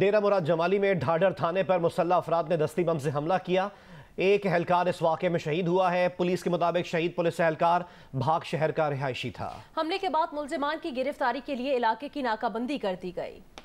डेरा मुराद जमाली में ढाडर थाने पर मुसल्ला अफराद ने दस्ती बम से हमला किया एक अहलकार इस वाक़े में शहीद हुआ है पुलिस के मुताबिक शहीद पुलिस अहलकार भाग शहर का रिहायशी था हमले के बाद मुलजमान की गिरफ्तारी के लिए इलाके की नाकाबंदी कर दी गई